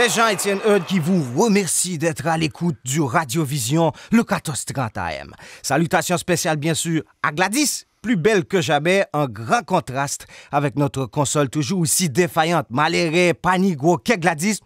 C'est Jean-Étienne qui vous remercie d'être à l'écoute du Radio Vision, le 14-30 AM. Salutations spéciales, bien sûr, à Gladys, plus belle que jamais, en grand contraste avec notre console toujours aussi défaillante, malhérée, panigro, que Gladys.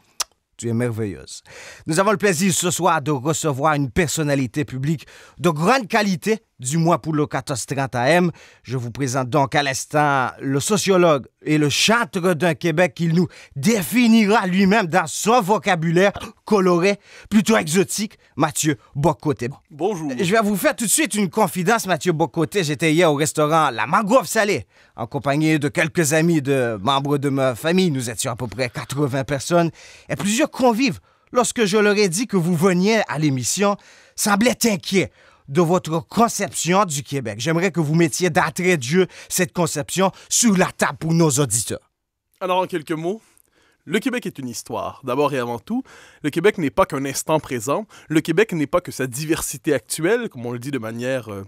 Tu es merveilleuse. Nous avons le plaisir ce soir de recevoir une personnalité publique de grande qualité du mois pour le 14-30 AM. Je vous présente donc à l'instant le sociologue et le chantre d'un Québec qu'il nous définira lui-même dans son vocabulaire coloré, plutôt exotique, Mathieu Bocoté. Bonjour. Je vais vous faire tout de suite une confidence, Mathieu Bocoté. J'étais hier au restaurant La Mangrove Salée, en compagnie de quelques amis de membres de ma famille. Nous étions à peu près 80 personnes et plusieurs convives. Lorsque je leur ai dit que vous veniez à l'émission, semblaient inquiets de votre conception du Québec. J'aimerais que vous mettiez d'attrait Dieu cette conception sur la table pour nos auditeurs. Alors, en quelques mots, le Québec est une histoire. D'abord et avant tout, le Québec n'est pas qu'un instant présent. Le Québec n'est pas que sa diversité actuelle, comme on le dit de manière euh,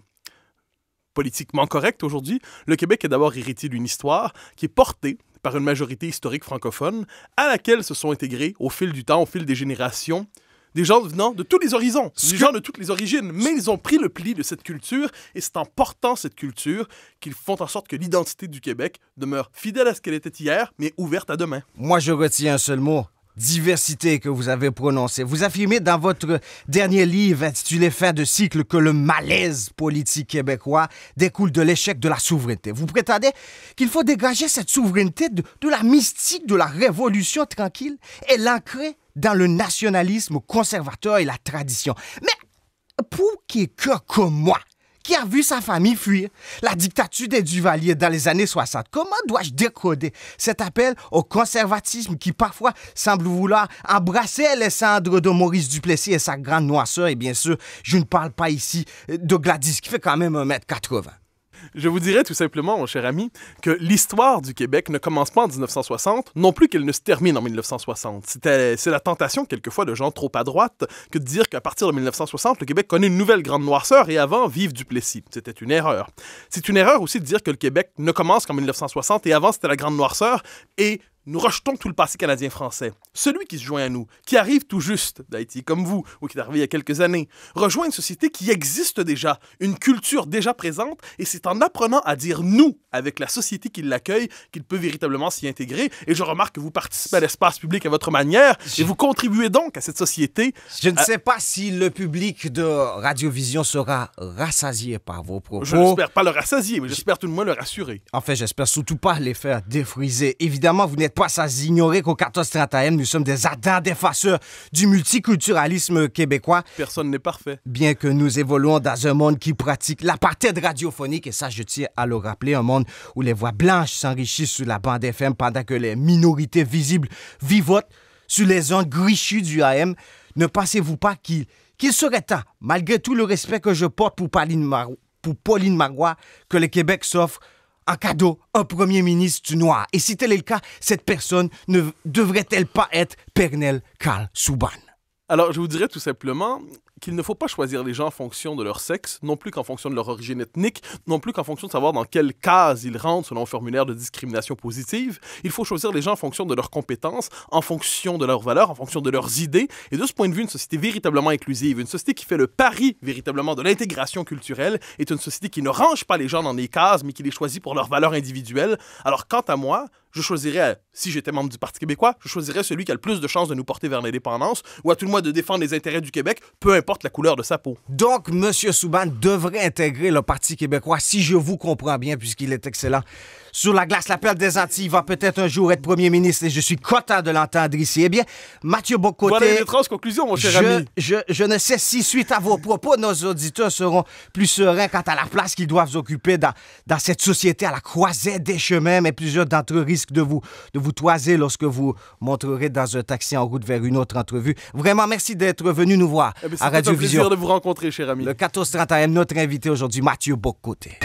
politiquement correcte aujourd'hui. Le Québec est d'abord hérité d'une histoire qui est portée par une majorité historique francophone, à laquelle se sont intégrés, au fil du temps, au fil des générations, des gens venant de tous les horizons, des gens de toutes les origines, mais ils ont pris le pli de cette culture et c'est en portant cette culture qu'ils font en sorte que l'identité du Québec demeure fidèle à ce qu'elle était hier, mais ouverte à demain. Moi, je retiens un seul mot diversité que vous avez prononcé. Vous affirmez dans votre dernier livre intitulé Fin de cycle que le malaise politique québécois découle de l'échec de la souveraineté. Vous prétendez qu'il faut dégager cette souveraineté de, la mystique de la révolution tranquille et l'ancrer dans le nationalisme conservateur et la tradition. Mais pour quelqu'un comme moi, qui a vu sa famille fuir la dictature des Duvaliers dans les années 60, comment dois-je décoder cet appel au conservatisme qui parfois semble vouloir embrasser les cendres de Maurice Duplessis et sa grande noisseur, Et bien sûr, je ne parle pas ici de Gladys, qui fait quand même 1m80. Je vous dirais tout simplement, mon cher ami, que l'histoire du Québec ne commence pas en 1960, non plus qu'elle ne se termine en 1960. Euh, c'est la tentation quelquefois de gens trop à droite que de dire qu'à partir de 1960, le Québec connaît une nouvelle grande noirceur et avant, vive Duplessis. C'était une erreur. C'est une erreur aussi de dire que le Québec ne commence qu'en 1960 et avant, c'était la grande noirceur et nous rejetons tout le passé canadien-français. Celui qui se joint à nous, qui arrive tout juste d'Haïti, comme vous, ou qui est arrivé il y a quelques années, rejoint une société qui existe déjà, une culture déjà présente, et c'est en apprenant à dire nous avec la société qui l'accueille qu'il peut véritablement s'y intégrer. Et je remarque que vous participez à l'espace public à votre manière, et vous contribuez donc à cette société. Je ne euh, sais pas si le public de Radio Vision sera rassasié par vos propos. Je n'espère pas le rassasier, mais j'espère tout de moins le rassurer. En fait, j'espère surtout pas les faire défriser. Évidemment, vous n'êtes pas à ignorer qu'au 1430 AM, nous sommes des ardents défenseurs du multiculturalisme québécois. Personne n'est parfait. Bien que nous évoluons dans un monde qui pratique l'apartheid radiophonique, et ça, je tiens à le rappeler, un monde où les voix blanches s'enrichissent sur la bande FM pendant que les minorités visibles vivotent sur les ondes grichues du AM. Ne pensez-vous pas qu'il serait temps, malgré tout le respect que je porte pour Pauline, pour Pauline Marois, que le Québec s'offre un cadeau un premier ministre noir? Et si tel est le cas, cette personne ne devrait-elle pas être Pernel Karl Souban? Alors, je vous dirais tout simplement qu'il ne faut pas choisir les gens en fonction de leur sexe, non plus qu'en fonction de leur origine ethnique, non plus qu'en fonction de savoir dans quelle case ils rentrent selon un formulaire de discrimination positive. Il faut choisir les gens en fonction de leurs compétences, en fonction de leurs valeurs, en fonction de leurs idées. Et de ce point de vue, une société véritablement inclusive, une société qui fait le pari véritablement de l'intégration culturelle, est une société qui ne range pas les gens dans des cases, mais qui les choisit pour leurs valeurs individuelles. Alors, quant à moi, je choisirais, si j'étais membre du Parti québécois, je choisirais celui qui a le plus de chances de nous porter vers l'indépendance ou à tout le moins de défendre les intérêts du Québec, peu importe la couleur de sa peau. Donc, M. Souban devrait intégrer le Parti québécois, si je vous comprends bien, puisqu'il est excellent sur la glace. La perle des Antilles va peut-être un jour être premier ministre et je suis content de l'entendre ici. Eh bien, Mathieu Bocoté. Voilà conclusion, mon cher je, ami. Je, ne sais si, suite à vos propos, nos auditeurs seront plus sereins quant à la place qu'ils doivent occuper dans, dans cette société à la croisée des chemins, mais plusieurs d'entre eux risquent de vous, de vous toiser lorsque vous montrerez dans un taxi en route vers une autre entrevue. Vraiment, merci d'être venu nous voir eh à à Radio un plaisir de vous rencontrer, cher ami. Le 14 30 notre invité aujourd'hui, Mathieu Bocoté.